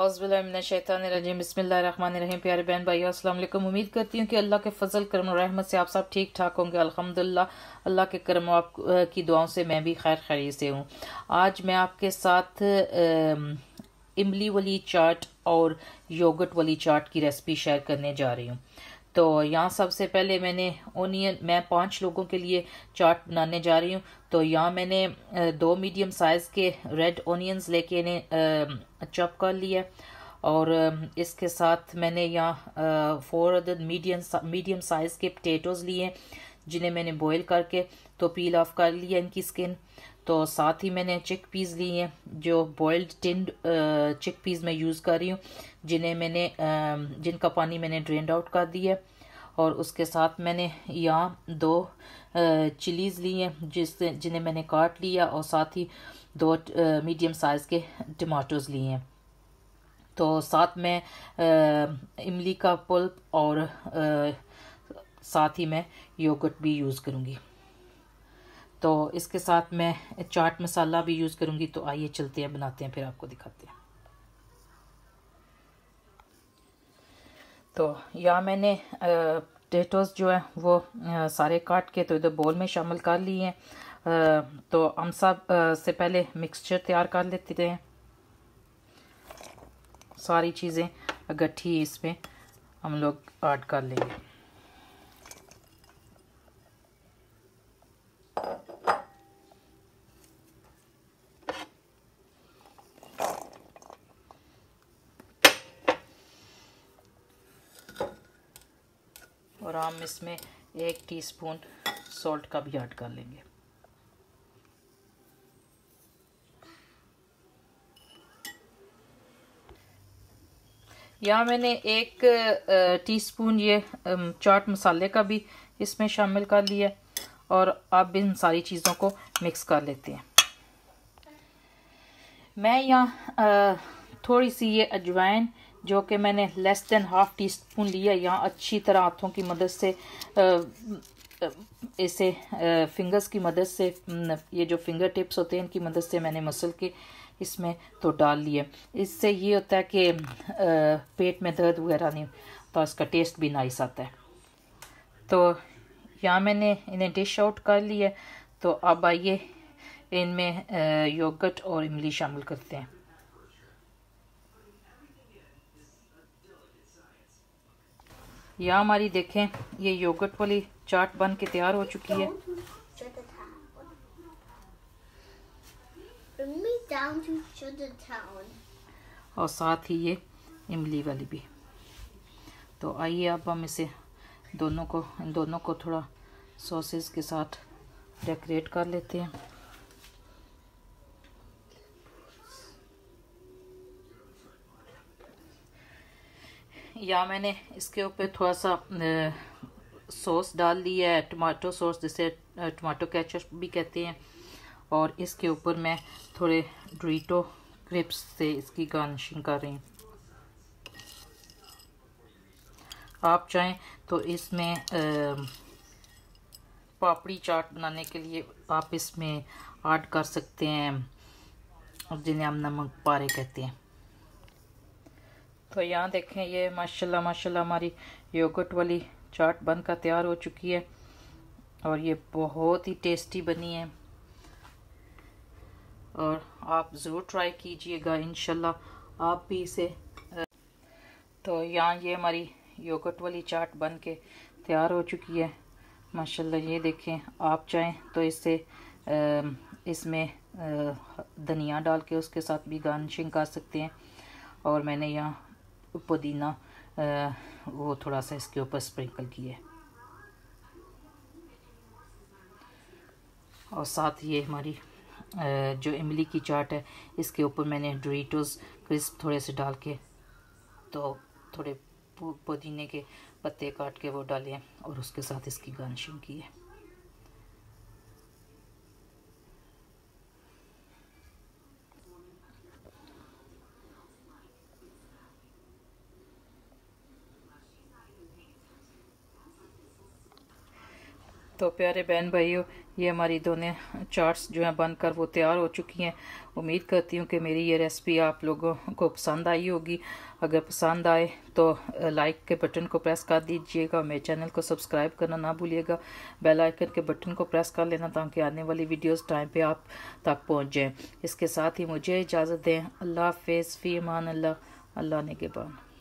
अज़बिल्लाशैतरजीम बसमीम प्यारे बहन भाई असलम उम्मीद करती हूँ कि अल्लाह के फजल करम रहमत से आप सब ठीक ठाक होंगे अल्हम्दुलिल्लाह अल्लाह के करम आप की दुआओं से मैं भी खैर खैरी से हूँ आज मैं आपके साथ इमली वाली चाट और योगट वाली चाट की रेसिपी शेयर करने जा रही हूँ तो यहाँ सबसे पहले मैंने ओनियन मैं पांच लोगों के लिए चाट बनाने जा रही हूँ तो यहाँ मैंने दो मीडियम साइज़ के रेड ओनियंस लेके इन्हें चॉप कर लिया और इसके साथ मैंने यहाँ four other medium medium size के पटेटोज़ लिए जिन्हें मैंने बॉईल करके तो पील ऑफ कर लिया इनकी स्किन तो साथ ही मैंने चिक पीस ली हैं जो बॉयल्ड टिंड चिक पीस मैं यूज़ कर रही हूँ जिन्हें मैंने जिनका पानी मैंने ड्रेंड आउट कर दिया और उसके साथ मैंने यहाँ दो चिलीज़ ली हैं जिस जिन्हें मैंने काट लिया और साथ ही दो मीडियम साइज़ के टमाटोज़ लिए हैं तो साथ में इमली का पल्प और आ, साथ ही मैं योगर्ट भी यूज़ करूँगी तो इसके साथ मैं चाट मसाला भी यूज़ करूँगी तो आइए चलते हैं बनाते हैं फिर आपको दिखाते हैं तो या मैंने पटेटोज जो है वो आ, सारे काट के तो इधर बोल में शामिल कर लिए हैं तो हम सब से पहले मिक्सचर तैयार कर लेते हैं सारी चीज़ें इकट्ठी इसमें हम लोग ऐड कर लेंगे और हम इसमें एक टीस्पून सॉल्ट का भी ऐड कर लेंगे यहाँ मैंने एक टीस्पून ये चाट मसाले का भी इसमें शामिल कर लिया और अब इन सारी चीज़ों को मिक्स कर लेते हैं मैं यहाँ थोड़ी सी ये अजवाइन जो कि मैंने less than half teaspoon लिया यहाँ अच्छी तरह हाथों की मदद से इसे फिंगर्स की मदद से ये जो फिंगर टिप्स होते हैं इनकी मदद से मैंने मसल के इसमें तो डाल लिए इससे ये होता है कि पेट में दर्द वगैरह नहीं तो इसका टेस्ट भी नाइस आता है तो यहाँ मैंने इन्हें डिश आउट कर लिया तो अब आइए इनमें योगट और इमली शामिल करते हैं यह हमारी देखें ये योगर्ट वाली चाट बन के तैयार हो चुकी है और साथ ही ये इमली वाली भी तो आइए अब हम इसे दोनों को इन दोनों को थोड़ा सॉसेस के साथ डेकोरेट कर लेते हैं या मैंने इसके ऊपर थोड़ा सा सॉस डाल दिया है टमाटो सॉस जिसे टमाटो कैचअप भी कहते हैं और इसके ऊपर मैं थोड़े ड्रीटो क्रिप्स से इसकी गार्निशिंग कर रही हूँ आप चाहें तो इसमें पापड़ी चाट बनाने के लिए आप इसमें ऐड कर सकते हैं जिन्हें हम नमक पारे कहते हैं तो यहाँ देखें ये माशाल्लाह माशाल्लाह हमारी योगर्ट वाली चाट बन का तैयार हो चुकी है और ये बहुत ही टेस्टी बनी है और आप ज़रूर ट्राई कीजिएगा इन आप भी इसे तो यहाँ ये हमारी योगर्ट वाली चाट बन के तैयार हो चुकी है माशाल्लाह ये देखें आप चाहें तो इसे इसमें धनिया डाल के उसके साथ भी गार्निशिंग कर सकते हैं और मैंने यहाँ पुदीना वो थोड़ा सा इसके ऊपर स्प्रिंकल किए और साथ ये हमारी जो इमली की चाट है इसके ऊपर मैंने डोरीटोस क्रिस्प थोड़े से डाल के तो थोड़े पुदीने के पत्ते काट के वो डाले और उसके साथ इसकी गार्निशिंग की है तो प्यारे बहन भाइयों ये हमारी दोनों चार्ट्स जो हैं बनकर वो तैयार हो चुकी हैं उम्मीद करती हूँ कि मेरी ये रेसिपी आप लोगों को पसंद आई होगी अगर पसंद आए तो लाइक के बटन को प्रेस कर दीजिएगा और मेरे चैनल को सब्सक्राइब करना ना भूलिएगा बेल आइकन के बटन को प्रेस कर लेना ताकि आने वाली वीडियोस टाइम पे आप तक पहुँच जाएँ इसके साथ ही मुझे इजाज़त दें अल्लाह हाफिज़ फ़ी अमान अल्लाह अल्लाह ने के